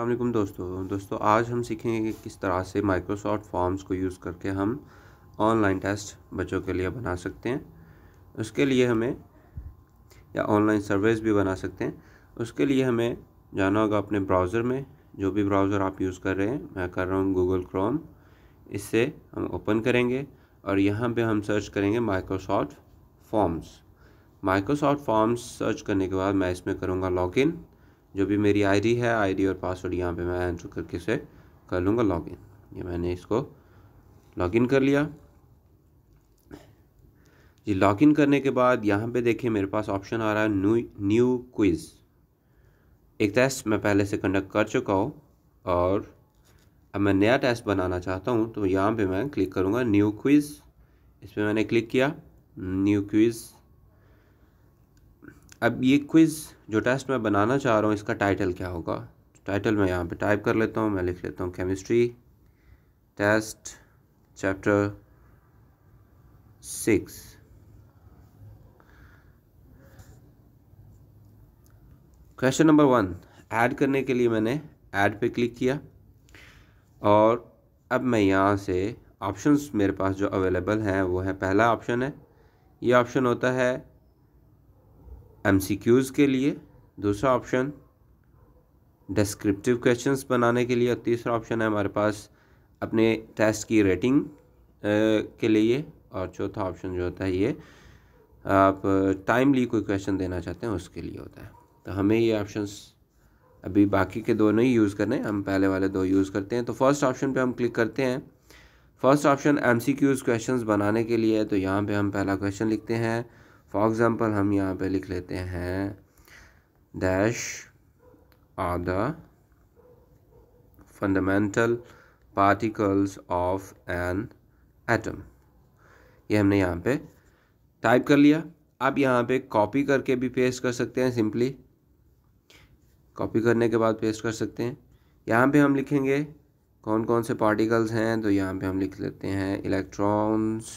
अल्लाम दोस्तों दोस्तों आज हम सीखेंगे कि किस तरह से माइक्रोसॉफ्ट फॉर्म्स को यूज़ करके हम ऑनलाइन टेस्ट बच्चों के लिए बना सकते हैं उसके लिए हमें या ऑनलाइन सर्वेस भी बना सकते हैं उसके लिए हमें जाना होगा अपने ब्राउज़र में जो भी ब्राउज़र आप यूज़ कर रहे हैं मैं कर रहा हूँ गूगल क्रोम इससे हम ओपन करेंगे और यहाँ पर हम सर्च करेंगे Microsoft Forms Microsoft Forms search करने के बाद मैं इसमें करूँगा लॉग जो भी मेरी आईडी है आईडी और पासवर्ड यहाँ पे मैं एंटर करके से कर लूँगा लॉगिन ये मैंने इसको लॉगिन कर लिया जी लॉगिन करने के बाद यहाँ पे देखिए मेरे पास ऑप्शन आ रहा है न्यू न्यू क्विज़ एक टेस्ट मैं पहले से कंडक्ट कर चुका हूँ और अब मैं नया टेस्ट बनाना चाहता हूँ तो यहाँ पर मैं क्लिक करूँगा न्यू क्विज़ इस पर मैंने क्लिक किया न्यू क्विज़ अब ये क्विज़ जो टेस्ट मैं बनाना चाह रहा हूँ इसका टाइटल क्या होगा टाइटल मैं यहाँ पे टाइप कर लेता हूँ मैं लिख लेता हूँ chemistry test chapter six question number one add करने के लिए मैंने ऐड पे क्लिक किया और अब मैं यहाँ से ऑप्शंस मेरे पास जो अवेलेबल हैं वो है पहला ऑप्शन है ये ऑप्शन होता है एम के लिए दूसरा ऑप्शन डिस्क्रिप्टिव क्वेश्चंस बनाने के लिए और तीसरा ऑप्शन है हमारे पास अपने टेस्ट की रेटिंग के लिए और चौथा ऑप्शन जो होता है ये आप टाइमली कोई क्वेश्चन देना चाहते हैं उसके लिए होता है तो हमें ये ऑप्शंस अभी बाकी के दो नहीं यूज़ करने हम पहले वाले दो यूज़ करते हैं तो फर्स्ट ऑप्शन पे हम क्लिक करते हैं first option M C question बनाने के लिए है तो यहाँ पर हम पहला क्वेश्चन लिखते हैं फॉर एग्ज़ाम्पल हम यहाँ पे लिख लेते हैं dash are the fundamental particles of an atom ये हमने यहाँ पे टाइप कर लिया आप यहाँ पे कॉपी करके भी पेस्ट कर सकते हैं सिंपली कॉपी करने के बाद पेस्ट कर सकते हैं यहाँ पे हम लिखेंगे कौन कौन से पार्टिकल्स हैं तो यहाँ पे हम लिख लेते हैं electrons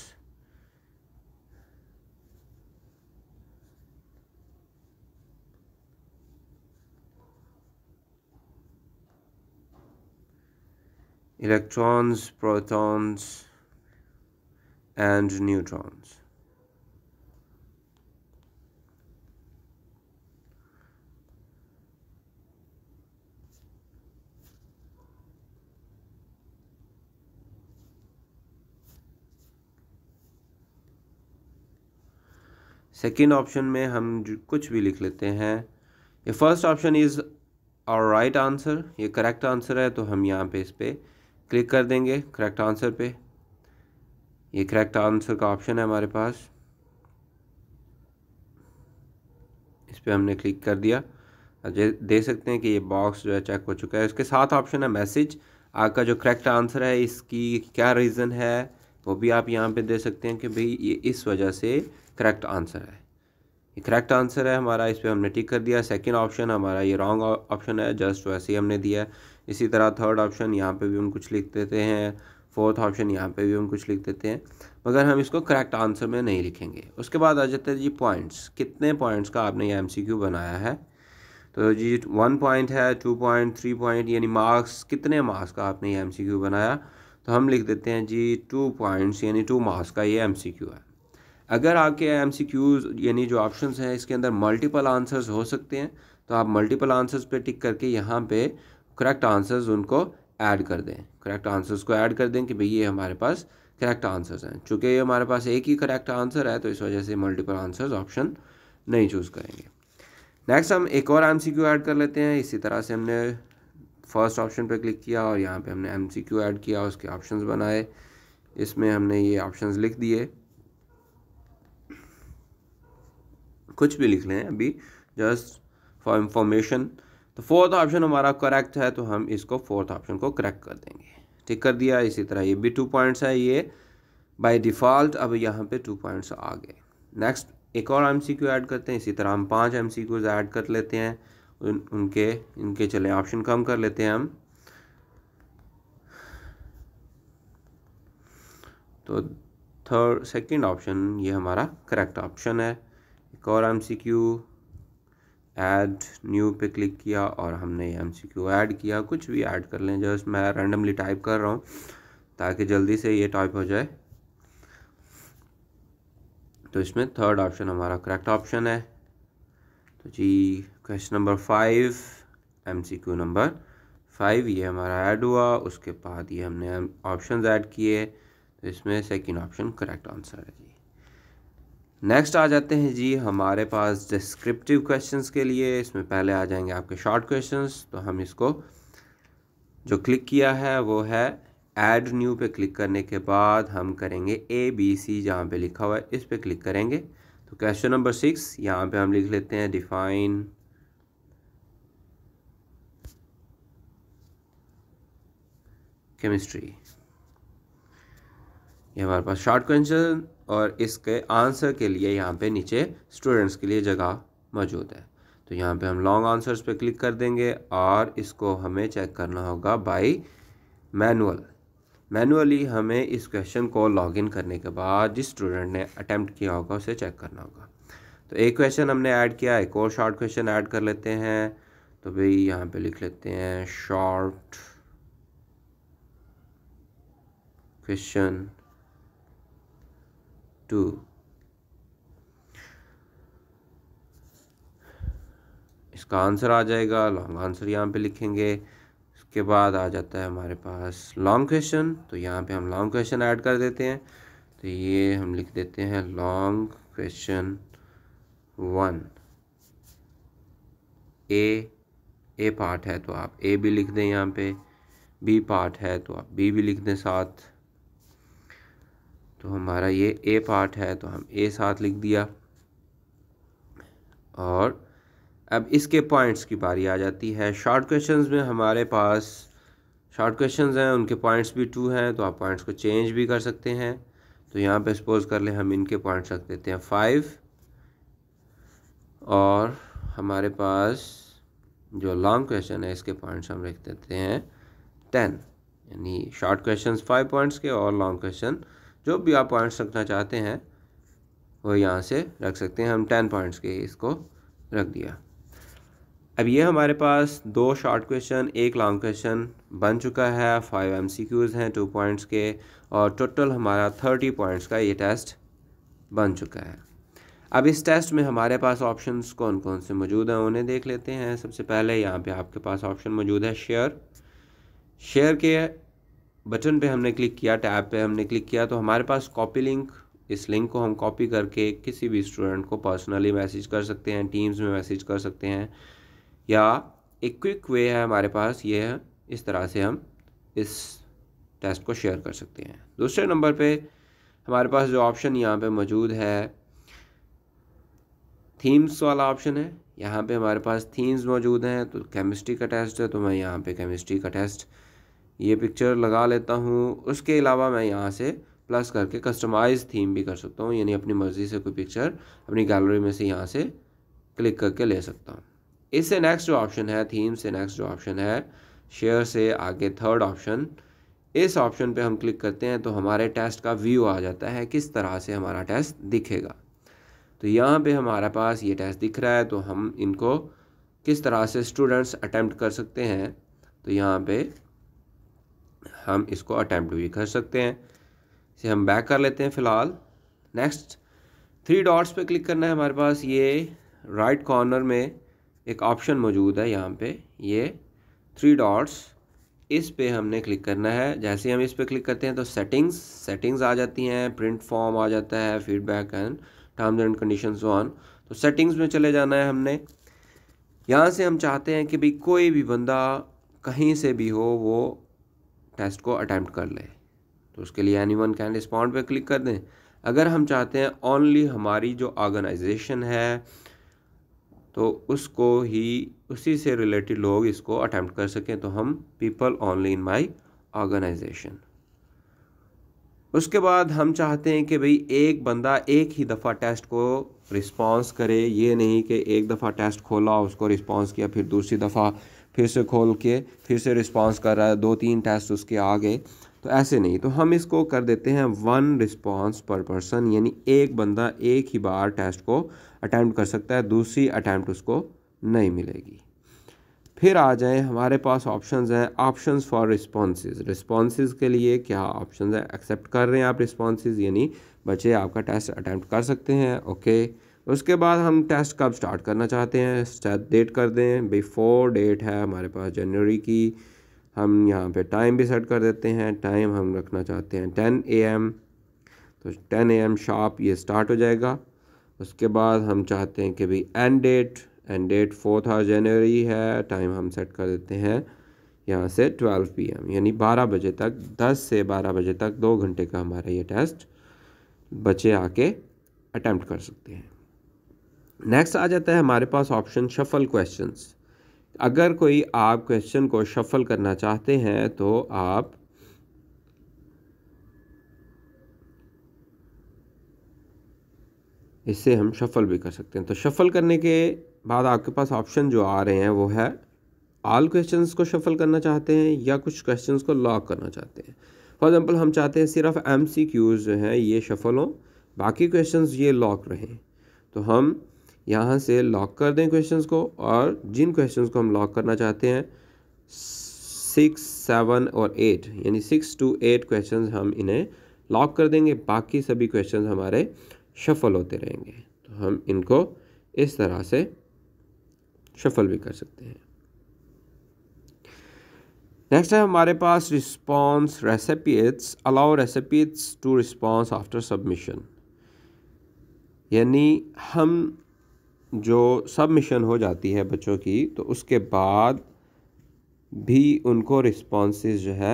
electrons, protons, and neutrons. Second option में हम कुछ भी लिख लेते हैं ये फर्स्ट ऑप्शन इज़ और राइट आंसर ये करेक्ट आंसर है तो हम यहाँ पे इस पर क्लिक कर देंगे करेक्ट आंसर पे ये करेक्ट आंसर का ऑप्शन है हमारे पास इस पर हमने क्लिक कर दिया दे सकते हैं कि ये बॉक्स जो है चेक हो चुका है उसके साथ ऑप्शन है मैसेज आपका जो करेक्ट आंसर है इसकी क्या रीज़न है वो भी आप यहाँ पे दे सकते हैं कि भाई ये इस वजह से करेक्ट आंसर है ये करेक्ट आंसर है हमारा इस पर हमने टिक कर दिया सेकेंड ऑप्शन हमारा ये रॉन्ग ऑप्शन है जस्ट वैसे ही हमने दिया इसी तरह थर्ड ऑप्शन यहाँ पे भी हम कुछ लिख देते हैं फोर्थ ऑप्शन यहाँ पे भी हम कुछ लिख देते हैं मगर हम इसको करेक्ट आंसर में नहीं लिखेंगे उसके बाद आ जाते हैं जी पॉइंट्स कितने पॉइंट्स का आपने ये एम बनाया है तो जी वन पॉइंट है टू पॉइंट थ्री पॉइंट यानी मार्क्स कितने मार्क्स का आपने ये एम बनाया तो हम लिख देते हैं जी टू पॉइंट्स यानी टू मार्क्स का ये एम है अगर आपके एम यानी जो ऑप्शन हैं इसके अंदर मल्टीपल आंसर्स हो सकते हैं तो आप मल्टीपल आंसर्स पे टिक करके यहाँ पे करेक्ट आंसर्स उनको ऐड कर दें करेक्ट आंसर्स को ऐड कर दें कि भाई ये हमारे पास करेक्ट आंसर्स हैं चूँकि ये हमारे पास एक ही करेक्ट आंसर है तो इस वजह से मल्टीपल आंसर्स ऑप्शन नहीं चूज़ करेंगे नेक्स्ट हम एक और एम सी क्यू ऐड कर लेते हैं इसी तरह से हमने फर्स्ट ऑप्शन पर क्लिक किया और यहाँ पर हमने एम सी क्यू ऐड किया उसके ऑप्शन बनाए इसमें हमने ये ऑप्शन लिख दिए कुछ भी लिख लें अभी जस्ट फॉर इंफॉर्मेशन तो फोर्थ ऑप्शन हमारा करेक्ट है तो हम इसको फोर्थ ऑप्शन को करेक्ट कर देंगे ठीक कर दिया इसी तरह ये भी टू पॉइंट्स है ये बाय डिफ़ॉल्ट अब यहाँ पे टू पॉइंट्स आ गए नेक्स्ट एक और एम सी क्यू ऐड करते हैं इसी तरह हम पांच एम सी क्यूज ऐड कर लेते हैं उन, उनके इनके चले ऑप्शन कम कर लेते हैं हम तो थर्ड सेकेंड ऑप्शन ये हमारा करेक्ट ऑप्शन है एक और M C Q add new पे क्लिक किया और हमने एम सी क्यू ऐड किया कुछ भी ऐड कर लें जस्ट मैं रैंडमली टाइप कर रहा हूँ ताकि जल्दी से ये टाइप हो जाए तो इसमें थर्ड ऑप्शन हमारा करेक्ट ऑप्शन है तो जी question number five M C Q number five ये हमारा ऐड हुआ उसके बाद ये हमने ऑप्शन ऐड किए तो इसमें सेकंड ऑप्शन करेक्ट आंसर है जी नेक्स्ट आ जाते हैं जी हमारे पास डिस्क्रिप्टिव क्वेश्चंस के लिए इसमें पहले आ जाएंगे आपके शॉर्ट क्वेश्चंस तो हम इसको जो क्लिक किया है वो है ऐड न्यू पे क्लिक करने के बाद हम करेंगे ए बी सी जहाँ पे लिखा हुआ है इस पर क्लिक करेंगे तो क्वेश्चन नंबर सिक्स यहाँ पे हम लिख लेते हैं डिफाइन केमिस्ट्री ये हमारे पास शॉर्ट क्वेश्चन और इसके आंसर के लिए यहाँ पे नीचे स्टूडेंट्स के लिए जगह मौजूद है तो यहाँ पे हम लॉन्ग आंसर्स पे क्लिक कर देंगे और इसको हमें चेक करना होगा बाय मैनुअल मैनुअली हमें इस क्वेश्चन को लॉगिन करने के बाद जिस स्टूडेंट ने अटैम्प्ट किया होगा उसे चेक करना होगा तो एक क्वेश्चन हमने ऐड किया एक और शॉर्ट क्वेश्चन ऐड कर लेते हैं तो भाई यहाँ पे लिख लेते हैं शॉर्ट क्वेश्चन टू इसका आंसर आ जाएगा लॉन्ग आंसर यहाँ पे लिखेंगे उसके बाद आ जाता है हमारे पास लॉन्ग क्वेश्चन तो यहाँ पे हम लॉन्ग क्वेश्चन ऐड कर देते हैं तो ये हम लिख देते हैं long question one A A part है तो आप ए भी लिख दें यहाँ पे बी पार्ट है तो आप बी भी लिख दें साथ तो हमारा ये ए पार्ट है तो हम ए साथ लिख दिया और अब इसके पॉइंट्स की बारी आ जाती है शॉर्ट क्वेश्चंस में हमारे पास शॉर्ट क्वेश्चंस हैं उनके पॉइंट्स भी टू हैं तो आप पॉइंट्स को चेंज भी कर सकते हैं तो यहाँ पे सपोज कर ले हम इनके पॉइंट्स रख देते हैं फाइव और हमारे पास जो लॉन्ग क्वेश्चन है इसके पॉइंट्स हम रख देते हैं टेन यानी शॉर्ट क्वेश्चन फाइव पॉइंट्स के और लॉन्ग क्वेश्चन जो भी आप पॉइंट्स रखना चाहते हैं वो यहाँ से रख सकते हैं हम टेन पॉइंट्स के इसको रख दिया अब ये हमारे पास दो शॉर्ट क्वेश्चन एक लॉन्ग क्वेश्चन बन चुका है फाइव एम सी क्यूज़ हैं टू पॉइंट्स के और टोटल हमारा थर्टी पॉइंट्स का ये टेस्ट बन चुका है अब इस टेस्ट में हमारे पास ऑप्शंस कौन कौन से मौजूद हैं उन्हें देख लेते हैं सबसे पहले यहाँ पे आपके पास ऑप्शन मौजूद है शेयर शेयर के बटन पे हमने क्लिक किया टैब पे हमने क्लिक किया तो हमारे पास कॉपी लिंक इस लिंक को हम कॉपी करके किसी भी स्टूडेंट को पर्सनली मैसेज कर सकते हैं टीम्स में मैसेज कर सकते हैं या एक क्विक वे है हमारे पास ये है इस तरह से हम इस टेस्ट को शेयर कर सकते हैं दूसरे नंबर पे हमारे पास जो ऑप्शन यहाँ पे मौजूद है थीम्स वाला ऑप्शन है यहाँ पे हमारे पास थीम्स मौजूद हैं तो केमिस्ट्री का टेस्ट है तो मैं यहाँ पे केमिस्ट्री का टेस्ट ये पिक्चर लगा लेता हूँ उसके अलावा मैं यहाँ से प्लस करके कस्टमाइज थीम भी कर सकता हूँ यानी अपनी मर्ज़ी से कोई पिक्चर अपनी गैलरी में से यहाँ से क्लिक करके ले सकता हूँ इससे नेक्स्ट जो ऑप्शन है थीम से नेक्स्ट जो ऑप्शन है शेयर से आगे थर्ड ऑप्शन इस ऑप्शन पे हम क्लिक करते हैं तो हमारे टेस्ट का व्यू आ जाता है किस तरह से हमारा टेस्ट दिखेगा तो यहाँ पे हमारे पास ये टेस्ट दिख रहा है तो हम इनको किस तरह से स्टूडेंट्स अटैम्प्ट कर सकते हैं तो यहाँ पे हम इसको अटैम्प्ट भी कर सकते हैं इसे हम बैक कर लेते हैं फ़िलहाल नेक्स्ट थ्री डॉट्स पे क्लिक करना है हमारे पास ये राइट right कॉर्नर में एक ऑप्शन मौजूद है यहाँ पे ये थ्री डॉट्स इस पे हमने क्लिक करना है जैसे हम इस पे क्लिक करते हैं तो सेटिंग्स सेटिंग्स आ जाती हैं प्रिंट फॉर्म आ जाता है feedback and terms and condition on तो सेटिंग्स में चले जाना है हमने यहाँ से हम चाहते हैं कि भाई कोई भी बंदा कहीं से भी हो वो टेस्ट को अटैम्प्ट कर ले तो उसके लिए एनी वन कैन रिस्पॉन्ड पर क्लिक कर दें अगर हम चाहते हैं ओनली हमारी जो ऑर्गेनाइजेशन है तो उसको ही उसी से रिलेटेड लोग इसको अटैम्प्ट कर सकें तो हम people only in my organization उसके बाद हम चाहते हैं कि भाई एक बंदा एक ही दफ़ा टेस्ट को रिस्पॉन्स करे ये नहीं कि एक दफ़ा टेस्ट खोला उसको रिस्पॉन्स किया फिर दूसरी दफ़ा फिर से खोल के फिर से रिस्पॉन्स कर रहा है दो तीन टेस्ट उसके आ गए तो ऐसे नहीं तो हम इसको कर देते हैं वन रिस्पॉन्स पर पर्सन यानी एक बंदा एक ही बार टेस्ट को अटैम्प्ट कर सकता है दूसरी अटैम्प्ट उसको नहीं मिलेगी फिर आ जाएं हमारे पास ऑप्शंस हैं ऑप्शंस फॉर रिस्पॉन्सेज रिस्पॉन्सेज के लिए क्या ऑप्शंस हैं एक्सेप्ट कर रहे हैं आप रिस्पॉन्सेज यानी बच्चे आपका टेस्ट अटैम्प्ट कर सकते हैं ओके okay. उसके बाद हम टेस्ट कब स्टार्ट करना चाहते हैं स्टेप डेट कर दें बिफोर डेट है हमारे पास जनवरी की हम यहाँ पे टाइम भी सेट कर देते हैं टाइम हम रखना चाहते हैं टेन ए एम तो टेन ए एम शॉप ये स्टार्ट हो जाएगा उसके बाद हम चाहते हैं कि भाई end date end date fourth of January है टाइम हम सेट कर देते हैं यहाँ से ट्वेल्व पी एम यानी बारह बजे तक दस से बारह बजे तक दो घंटे का हमारा ये टेस्ट बच्चे आके अटैम्प्ट कर सकते हैं नेक्स्ट आ जाता है हमारे पास ऑप्शन शफ़ल क्वेश्चंस अगर कोई आप क्वेश्चन को शफ़ल करना चाहते हैं तो आप इससे हम शफ़ल भी कर सकते हैं तो शफ़ल करने के बाद आपके पास ऑप्शन जो आ रहे हैं वो है आल क्वेश्चंस को शफ़ल करना चाहते हैं या कुछ क्वेश्चंस को लॉक करना चाहते हैं फॉर एग्ज़ाम्पल हम चाहते हैं सिर्फ एम सी क्यूज़ जो हैं ये शफ़ल हों बाकी क्वेश्चन ये लॉक रहें तो हम यहाँ से लॉक कर दें क्वेश्चंस को और जिन क्वेश्चंस को हम लॉक करना चाहते हैं सिक्स सेवन और एट यानी सिक्स टू एट क्वेश्चन हम इन्हें लॉक कर देंगे बाकी सभी क्वेश्चन हमारे शफल होते रहेंगे तो हम इनको इस तरह से शफल भी कर सकते हैं नेक्स्ट है हमारे पास response recipients allow recipients to response after submission यानी हम जो सबमिशन हो जाती है बच्चों की तो उसके बाद भी उनको रिस्पॉन्सेज जो है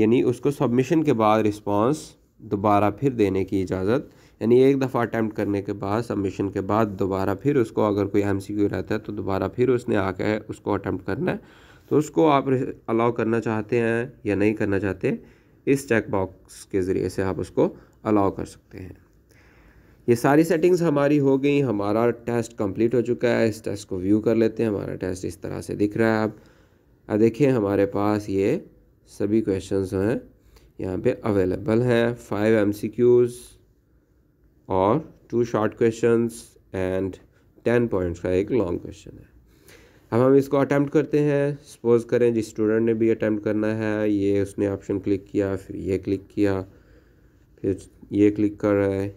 यानी उसको सबमिशन के बाद रिस्पॉन्स दोबारा फिर देने की इजाज़त यानी एक दफ़ा अटैम्प्ट करने के बाद सबमिशन के बाद दोबारा फिर उसको अगर कोई एम सी क्यू रहता है तो दोबारा फिर उसने आके उसको अटैम्प्ट करना है तो उसको आप अलाउ करना चाहते हैं या नहीं करना चाहते इस चेक बॉक्स के ज़रिए से आप उसको अलाउ कर सकते हैं ये सारी सेटिंग्स हमारी हो गई हमारा टेस्ट कंप्लीट हो चुका है इस टेस्ट को व्यू कर लेते हैं हमारा टेस्ट इस तरह से दिख रहा है अब अब देखिए हमारे पास ये सभी क्वेश्चन हैं यहाँ पे अवेलेबल हैं फाइव एम और two short question and ten points का एक लॉन्ग क्वेश्चन है अब हम इसको अटैम्प्ट करते हैं सपोज करें जिस स्टूडेंट ने भी अटैम्प्ट करना है ये उसने ऑप्शन क्लिक किया फिर ये क्लिक किया फिर ये क्लिक कर रहा है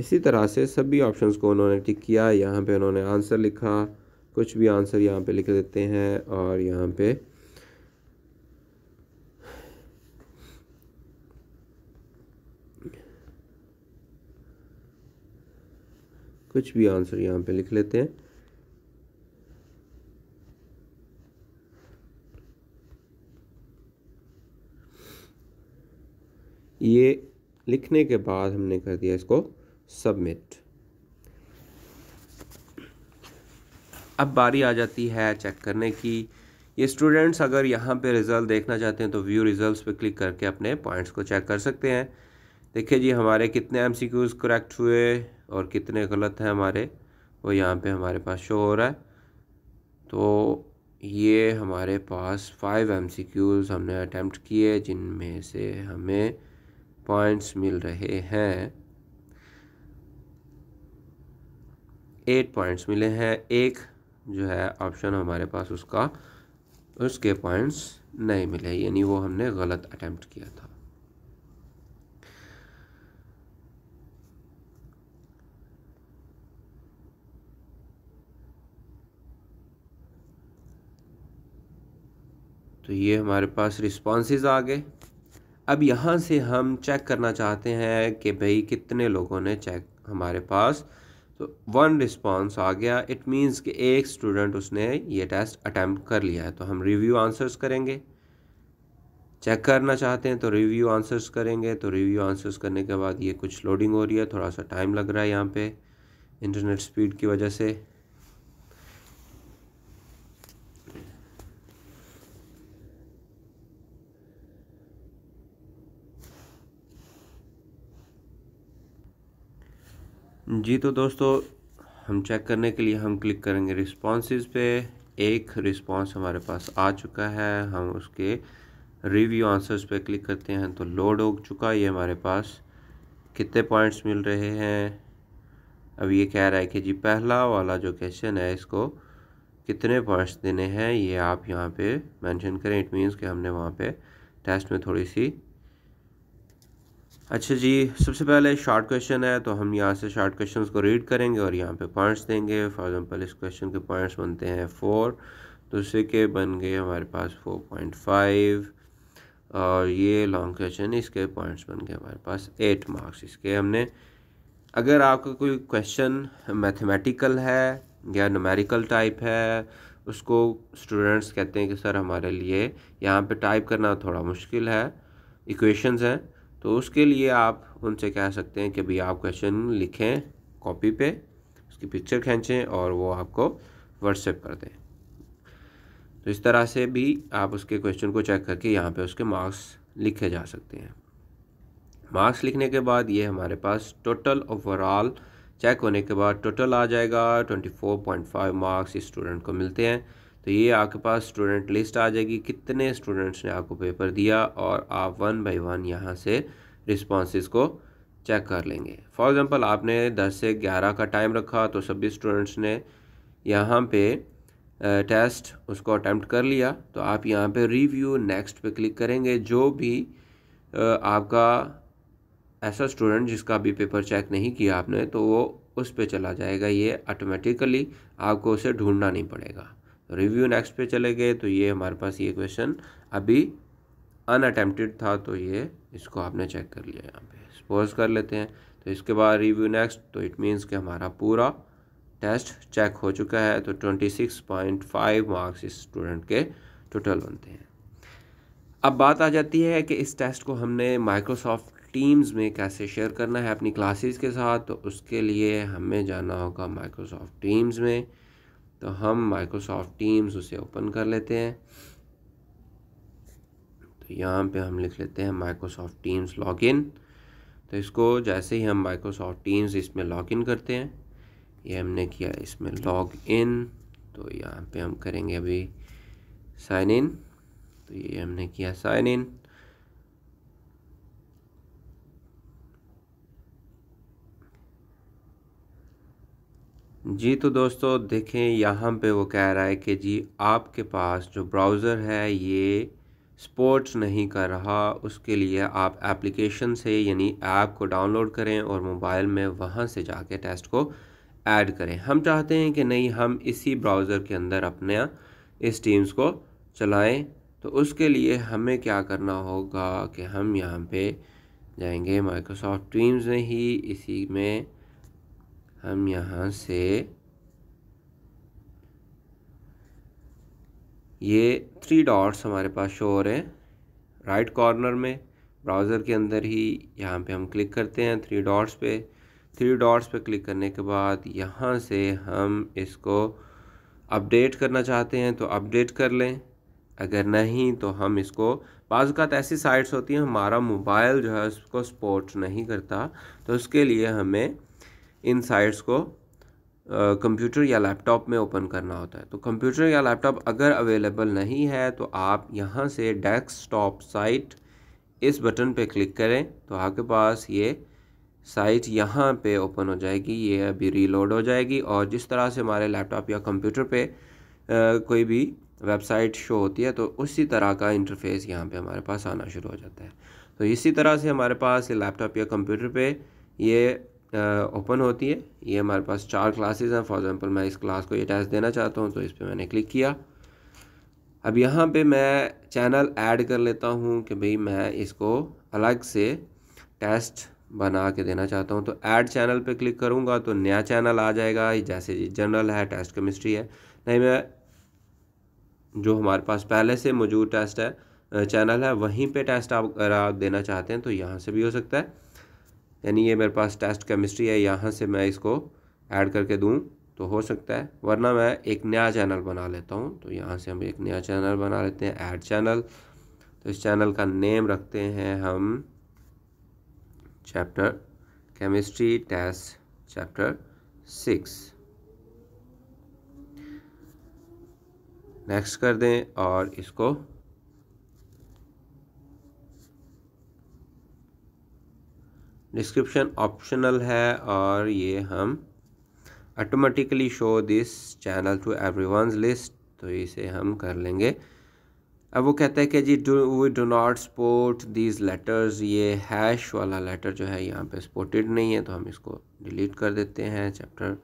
इसी तरह से सभी ऑप्शन को उन्होंने टिक किया यहाँ पे उन्होंने आंसर लिखा कुछ भी आंसर यहाँ पे लिख देते हैं और यहाँ पे कुछ भी आंसर यहाँ पे लिख लेते हैं ये लिखने के बाद हमने कर दिया इसको सबमिट अब बारी आ जाती है चेक करने की ये स्टूडेंट्स अगर यहाँ पे रिज़ल्ट देखना चाहते हैं तो व्यू रिज़ल्ट पे क्लिक करके अपने पॉइंट्स को चेक कर सकते हैं देखिए जी हमारे कितने एम करेक्ट हुए और कितने गलत हैं हमारे वो यहाँ पे हमारे पास शो हो रहा है तो ये हमारे पास फाइव एम हमने अटैम्प्ट किए जिनमें से हमें पॉइंट्स मिल रहे हैं एट पॉइंट्स मिले हैं एक जो है ऑप्शन हमारे पास उसका उसके पॉइंट्स नहीं मिले यानी वो हमने गलत अटैम्प्ट किया था तो ये हमारे पास रिस्पॉन्सेज आ गए अब यहाँ से हम चेक करना चाहते हैं कि भाई कितने लोगों ने चेक हमारे पास तो वन रिस्पॉन्स आ गया इट मीन्स कि एक स्टूडेंट उसने ये टेस्ट अटैम्प्ट कर लिया है तो हम रिव्यू आंसर्स करेंगे चेक करना चाहते हैं तो रिव्यू आंसर्स करेंगे तो रिव्यू आंसर्स करने के बाद ये कुछ लोडिंग हो रही है थोड़ा सा टाइम लग रहा है यहाँ पे इंटरनेट स्पीड की वजह से जी तो दोस्तों हम चेक करने के लिए हम क्लिक करेंगे रिस्पॉन्सेज पे एक रिस्पॉन्स हमारे पास आ चुका है हम उसके रिव्यू आंसर्स पे क्लिक करते हैं तो लोड हो चुका है ये हमारे पास कितने पॉइंट्स मिल रहे हैं अब ये कह रहा है कि जी पहला वाला जो क्वेश्चन है इसको कितने पॉइंट्स देने हैं ये आप यहाँ पे मेंशन करें इट मींस कि हमने वहाँ पे टेस्ट में थोड़ी सी अच्छा जी सबसे पहले शॉर्ट क्वेश्चन है तो हम यहाँ से शॉर्ट क्वेश्चन को रीड करेंगे और यहाँ पे पॉइंट्स देंगे फॉर एग्जांपल इस क्वेश्चन के पॉइंट्स बनते हैं फोर दूसरे के बन गए हमारे पास फोर पॉइंट फाइव और ये लॉन्ग क्वेश्चन इसके पॉइंट्स बन गए हमारे पास एट मार्क्स इसके हमने अगर आपका कोई क्वेश्चन मैथमेटिकल है या नमेरिकल टाइप है उसको स्टूडेंट्स कहते हैं कि सर हमारे लिए यहाँ पर टाइप करना थोड़ा मुश्किल है इक्वेशन हैं तो उसके लिए आप उनसे कह सकते हैं कि भाई आप क्वेश्चन लिखें कॉपी पे उसकी पिक्चर खींचें और वो आपको व्हाट्सएप कर दें तो इस तरह से भी आप उसके क्वेश्चन को चेक करके यहाँ पे उसके मार्क्स लिखे जा सकते हैं मार्क्स लिखने के बाद ये हमारे पास टोटल ओवरऑल चेक होने के बाद टोटल आ जाएगा फाइव मार्क्स स्टूडेंट को मिलते हैं तो ये आपके पास स्टूडेंट लिस्ट आ जाएगी कितने स्टूडेंट्स ने आपको पेपर दिया और आप वन बाई वन यहाँ से रिस्पॉन्स को चेक कर लेंगे फॉर एग्ज़ाम्पल आपने 10 से 11 का टाइम रखा तो सभी स्टूडेंट्स ने यहाँ पे टेस्ट उसको अटैम्प्ट कर लिया तो आप यहाँ पे रिव्यू नेक्स्ट पे क्लिक करेंगे जो भी आपका ऐसा स्टूडेंट जिसका भी पेपर चेक नहीं किया आपने तो वो उस पर चला जाएगा ये ऑटोमेटिकली आपको उसे ढूंढना नहीं पड़ेगा रिव्यू नेक्स्ट पे चले गए तो ये हमारे पास ये क्वेश्चन अभी अनअटेम्प्टेड था तो ये इसको आपने चेक कर लिया यहाँ पे सपोज कर लेते हैं तो इसके बाद रिव्यू नेक्स्ट तो इट मीन्स कि हमारा पूरा टेस्ट चेक हो चुका है तो twenty six point five marks इस स्टूडेंट के टोटल बनते हैं अब बात आ जाती है कि इस टेस्ट को हमने माइक्रोसॉफ्ट टीम्स में कैसे शेयर करना है अपनी क्लासेस के साथ तो उसके लिए हमें जाना होगा माइक्रोसॉफ्ट टीम्स में तो हम माइक्रोसॉफ्ट टीम्स उसे ओपन कर लेते हैं तो यहाँ पे हम लिख लेते हैं माइक्रोसॉफ्ट टीम्स लॉगिन तो इसको जैसे ही हम माइक्रोसॉफ्ट टीम्स इसमें लॉगिन करते हैं ये हमने किया इसमें लॉग इन तो यहाँ पे हम करेंगे अभी साइन इन तो ये हमने किया साइन इन जी तो दोस्तों देखें यहाँ पे वो कह रहा है कि जी आपके पास जो ब्राउज़र है ये स्पोर्ट्स नहीं कर रहा उसके लिए आप एप्लीकेशन से यानी ऐप को डाउनलोड करें और मोबाइल में वहाँ से जाके टेस्ट को ऐड करें हम चाहते हैं कि नहीं हम इसी ब्राउज़र के अंदर अपने इस टीम्स को चलाएं तो उसके लिए हमें क्या करना होगा कि हम यहाँ पे जाएंगे माइक्रोसॉफ्ट टीम्स में ही इसी में हम यहाँ से ये थ्री डॉट्स हमारे पास शो हो रहे हैं राइट कॉर्नर में ब्राउज़र के अंदर ही यहाँ पे हम क्लिक करते हैं थ्री डॉट्स पे थ्री डॉट्स पे क्लिक करने के बाद यहाँ से हम इसको अपडेट करना चाहते हैं तो अपडेट कर लें अगर नहीं तो हम इसको बाज़ात ऐसी साइट्स होती हैं हमारा मोबाइल जो है उसको सपोर्ट नहीं करता तो उसके लिए हमें इन साइट्स को कंप्यूटर या लैपटॉप में ओपन करना होता है तो कंप्यूटर या लैपटॉप अगर अवेलेबल नहीं है तो आप यहाँ से डेस्कटॉप साइट इस बटन पे क्लिक करें तो आपके पास ये साइट यहाँ पे ओपन हो जाएगी ये अभी रीलोड हो जाएगी और जिस तरह से हमारे लैपटॉप या कंप्यूटर पे uh, कोई भी वेबसाइट शो होती है तो उसी तरह का इंटरफेस यहाँ पर हमारे पास आना शुरू हो जाता है तो इसी तरह से हमारे पास ये लैपटॉप या कंप्यूटर पर ये ओपन होती है ये हमारे पास चार क्लासेस हैं फॉर एग्ज़ाम्पल मैं इस क्लास को ये टेस्ट देना चाहता हूँ तो इस पर मैंने क्लिक किया अब यहाँ पे मैं चैनल ऐड कर लेता हूँ कि भाई मैं इसको अलग से टेस्ट बना के देना चाहता हूँ तो ऐड चैनल पे क्लिक करूँगा तो नया चैनल आ जाएगा जैसे जनरल है टेस्ट केमिस्ट्री है नहीं मैं जो हमारे पास पहले से मौजूद टेस्ट है चैनल है वहीं पे टेस्ट आप अगर आप देना चाहते हैं तो यहाँ से भी हो सकता है यानी ये मेरे पास टेस्ट केमिस्ट्री है यहाँ से मैं इसको ऐड करके दूँ तो हो सकता है वरना मैं एक नया चैनल बना लेता हूँ तो यहाँ से हम एक नया चैनल बना लेते हैं ऐड चैनल तो इस चैनल का नेम रखते हैं हम chapter chemistry test chapter six next कर दें और इसको डिस्क्रिप्शन ऑप्शनल है और ये हम automatically show this channel to one list तो इसे हम कर लेंगे अब वो कहता है कि जी do we do not support these letters ये हैश वाला लेटर जो है यहाँ पे सपोर्टेड नहीं है तो हम इसको डिलीट कर देते हैं चैप्टर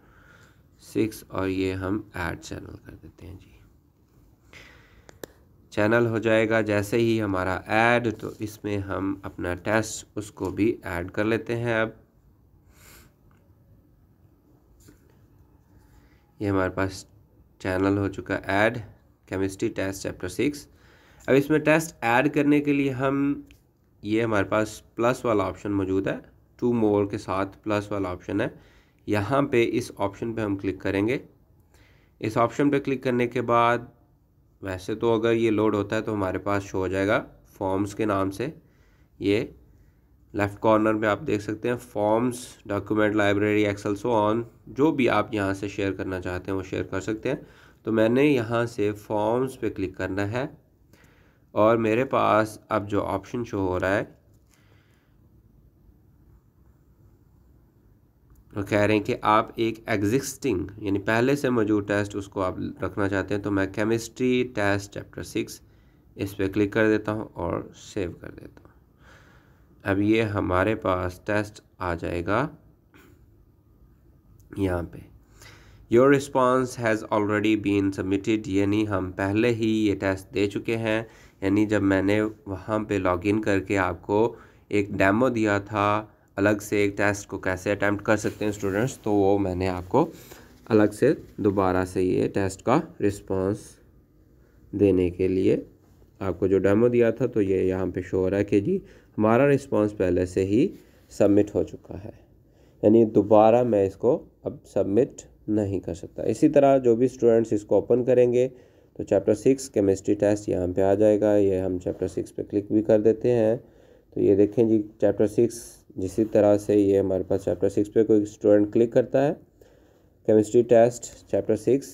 सिक्स और ये हम ऐड चैनल कर देते हैं जी चैनल हो जाएगा जैसे ही हमारा ऐड तो इसमें हम अपना टेस्ट उसको भी ऐड कर लेते हैं अब ये हमारे पास चैनल हो चुका add chemistry test chapter six अब इसमें टेस्ट ऐड करने के लिए हम ये हमारे पास प्लस वाला ऑप्शन मौजूद है टू मोर के साथ प्लस वाला ऑप्शन है यहाँ पे इस ऑप्शन पे हम क्लिक करेंगे इस ऑप्शन पे क्लिक करने के बाद वैसे तो अगर ये लोड होता है तो हमारे पास शो हो जाएगा फॉर्म्स के नाम से ये लेफ़्ट कॉर्नर में आप देख सकते हैं forms document library Excel so on जो भी आप यहाँ से शेयर करना चाहते हैं वो शेयर कर सकते हैं तो मैंने यहाँ से फॉर्म्स पे क्लिक करना है और मेरे पास अब जो ऑप्शन शो हो रहा है कह रहे हैं कि आप एक एग्जिस्टिंग यानी पहले से मौजूद टेस्ट उसको आप रखना चाहते हैं तो मैं केमिस्ट्री टेस्ट चैप्टर सिक्स इस पर क्लिक कर देता हूँ और सेव कर देता हूँ अब ये हमारे पास टेस्ट आ जाएगा यहाँ पे your response has already been submitted यानी हम पहले ही ये टेस्ट दे चुके हैं यानी जब मैंने वहाँ पे लॉगिन करके आपको एक डैमो दिया था अलग से एक टेस्ट को कैसे अटैम्प्ट कर सकते हैं स्टूडेंट्स तो वो मैंने आपको अलग से दोबारा से ये टेस्ट का रिस्पांस देने के लिए आपको जो डेमो दिया था तो ये यहाँ पे शो हो रहा है कि जी हमारा रिस्पांस पहले से ही सबमिट हो चुका है यानी दोबारा मैं इसको अब सबमिट नहीं कर सकता इसी तरह जो भी स्टूडेंट्स इसको ओपन करेंगे तो चैप्टर सिक्स केमिस्ट्री टेस्ट यहाँ पर आ जाएगा ये हम चैप्टर सिक्स पर क्लिक भी कर देते हैं तो ये देखें जी चैप्टर सिक्स जिसी तरह से ये हमारे पास चैप्टर सिक्स पे कोई स्टूडेंट क्लिक करता है केमिस्ट्री टेस्ट चैप्टर सिक्स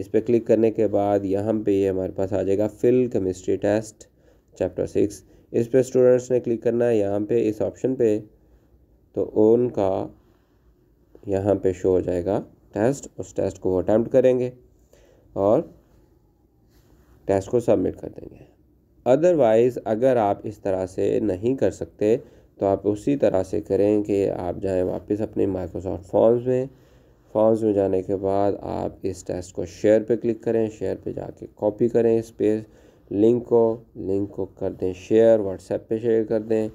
इस पर क्लिक करने के बाद यहाँ पे ये हमारे पास आ जाएगा fill chemistry test chapter six इस पर स्टूडेंट्स ने क्लिक करना है यहाँ पे इस ऑप्शन पे तो ओन का यहाँ पे शो हो जाएगा टेस्ट उस टेस्ट को वो अटैम्प्ट करेंगे और टेस्ट को सबमिट कर देंगे अदरवाइज़ अगर आप इस तरह से नहीं कर सकते तो आप उसी तरह से करें कि आप जाएं वापस अपने माइक्रोसॉफ्ट फॉर्म्स में फॉर्म्स में जाने के बाद आप इस टेस्ट को शेयर पे क्लिक करें शेयर पे जाके कॉपी करें इस पे लिंक को लिंक को कर दें शेयर व्हाट्सएप पे शेयर कर दें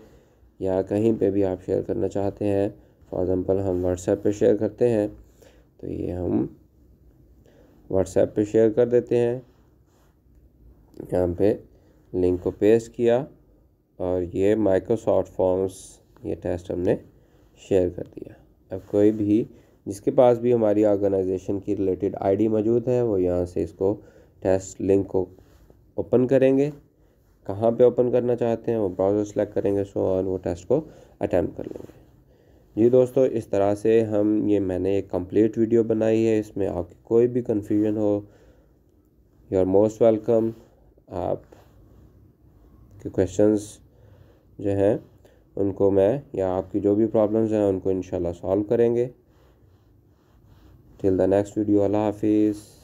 या कहीं पे भी आप शेयर करना चाहते हैं फॉर एग्ज़ाम्पल हम व्हाट्सएप पे शेयर करते हैं तो ये हम व्हाट्सएप पे शेयर कर देते हैं यहाँ पे लिंक को पेस्ट किया और ये माइक्रोसॉफ्ट फॉर्म्स ये टेस्ट हमने शेयर कर दिया अब कोई भी जिसके पास भी हमारी ऑर्गेनाइजेशन की रिलेटेड आईडी मौजूद है वो यहाँ से इसको टेस्ट लिंक को ओपन करेंगे कहाँ पे ओपन करना चाहते हैं वो ब्राउज़र सेलेक्ट करेंगे सो और वो टेस्ट को अटैम्प्ट कर लेंगे जी दोस्तों इस तरह से हम ये मैंने एक कंप्लीट वीडियो बनाई है इसमें आपकी कोई भी कन्फ्यूजन हो यू आर मोस्ट वेलकम आप के क्वेश्चंस जो हैं उनको मैं या आपकी जो भी प्रॉब्लम्स हैं उनको इंशाल्लाह सॉल्व करेंगे टिल द नेक्स्ट वीडियो अल्लाह हाफिज़